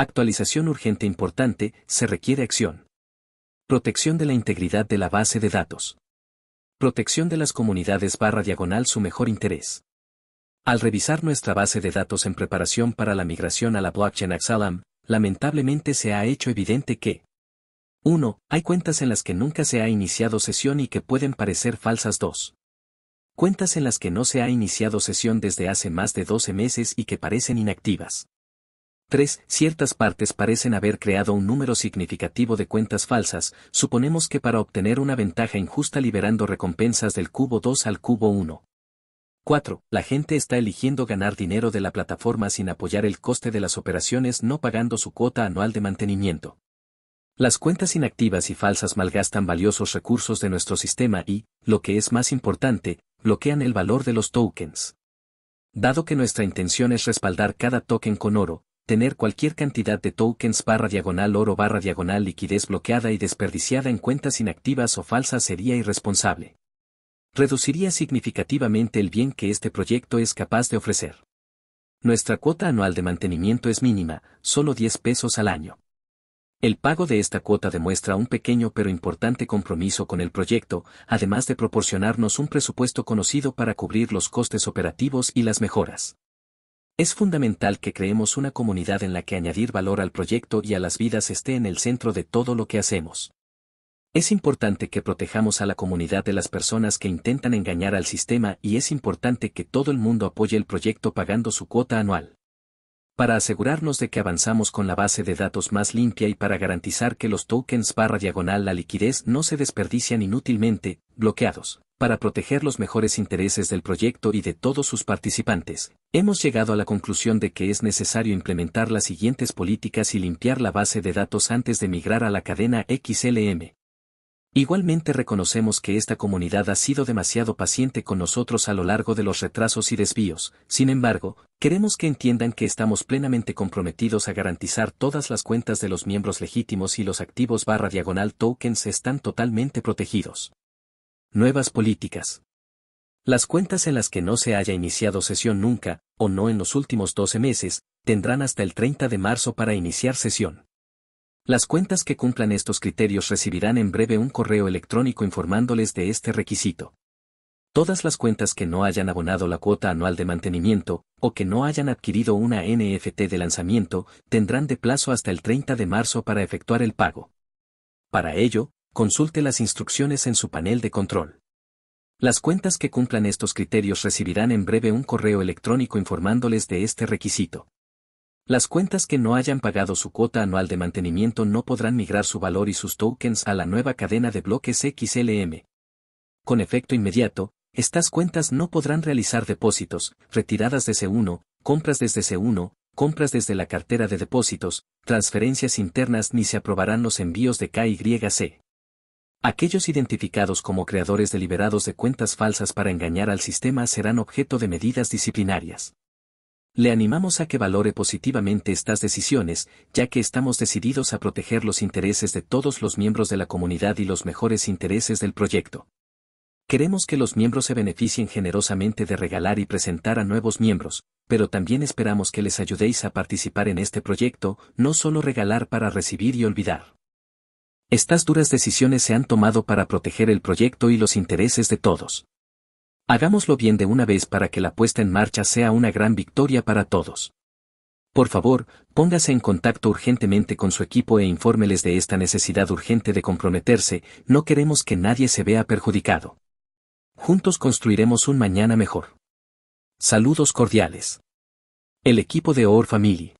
Actualización urgente importante, se requiere acción. Protección de la integridad de la base de datos. Protección de las comunidades barra diagonal su mejor interés. Al revisar nuestra base de datos en preparación para la migración a la blockchain Axalam, lamentablemente se ha hecho evidente que 1. Hay cuentas en las que nunca se ha iniciado sesión y que pueden parecer falsas 2. Cuentas en las que no se ha iniciado sesión desde hace más de 12 meses y que parecen inactivas. 3. Ciertas partes parecen haber creado un número significativo de cuentas falsas, suponemos que para obtener una ventaja injusta liberando recompensas del cubo 2 al cubo 1. 4. La gente está eligiendo ganar dinero de la plataforma sin apoyar el coste de las operaciones no pagando su cuota anual de mantenimiento. Las cuentas inactivas y falsas malgastan valiosos recursos de nuestro sistema y, lo que es más importante, bloquean el valor de los tokens. Dado que nuestra intención es respaldar cada token con oro, tener cualquier cantidad de tokens barra diagonal oro barra diagonal liquidez bloqueada y desperdiciada en cuentas inactivas o falsas sería irresponsable. Reduciría significativamente el bien que este proyecto es capaz de ofrecer. Nuestra cuota anual de mantenimiento es mínima, solo 10 pesos al año. El pago de esta cuota demuestra un pequeño pero importante compromiso con el proyecto, además de proporcionarnos un presupuesto conocido para cubrir los costes operativos y las mejoras. Es fundamental que creemos una comunidad en la que añadir valor al proyecto y a las vidas esté en el centro de todo lo que hacemos. Es importante que protejamos a la comunidad de las personas que intentan engañar al sistema y es importante que todo el mundo apoye el proyecto pagando su cuota anual para asegurarnos de que avanzamos con la base de datos más limpia y para garantizar que los tokens barra diagonal la liquidez no se desperdician inútilmente, bloqueados. Para proteger los mejores intereses del proyecto y de todos sus participantes, hemos llegado a la conclusión de que es necesario implementar las siguientes políticas y limpiar la base de datos antes de migrar a la cadena XLM. Igualmente reconocemos que esta comunidad ha sido demasiado paciente con nosotros a lo largo de los retrasos y desvíos, sin embargo, queremos que entiendan que estamos plenamente comprometidos a garantizar todas las cuentas de los miembros legítimos y los activos barra diagonal tokens están totalmente protegidos. Nuevas políticas. Las cuentas en las que no se haya iniciado sesión nunca, o no en los últimos 12 meses, tendrán hasta el 30 de marzo para iniciar sesión. Las cuentas que cumplan estos criterios recibirán en breve un correo electrónico informándoles de este requisito. Todas las cuentas que no hayan abonado la cuota anual de mantenimiento, o que no hayan adquirido una NFT de lanzamiento, tendrán de plazo hasta el 30 de marzo para efectuar el pago. Para ello, consulte las instrucciones en su panel de control. Las cuentas que cumplan estos criterios recibirán en breve un correo electrónico informándoles de este requisito. Las cuentas que no hayan pagado su cuota anual de mantenimiento no podrán migrar su valor y sus tokens a la nueva cadena de bloques XLM. Con efecto inmediato, estas cuentas no podrán realizar depósitos, retiradas de C1, compras desde C1, compras desde la cartera de depósitos, transferencias internas ni se aprobarán los envíos de KYC. Aquellos identificados como creadores deliberados de cuentas falsas para engañar al sistema serán objeto de medidas disciplinarias. Le animamos a que valore positivamente estas decisiones, ya que estamos decididos a proteger los intereses de todos los miembros de la comunidad y los mejores intereses del proyecto. Queremos que los miembros se beneficien generosamente de regalar y presentar a nuevos miembros, pero también esperamos que les ayudéis a participar en este proyecto, no solo regalar para recibir y olvidar. Estas duras decisiones se han tomado para proteger el proyecto y los intereses de todos. Hagámoslo bien de una vez para que la puesta en marcha sea una gran victoria para todos. Por favor, póngase en contacto urgentemente con su equipo e infórmeles de esta necesidad urgente de comprometerse, no queremos que nadie se vea perjudicado. Juntos construiremos un mañana mejor. Saludos cordiales. El equipo de OR Family.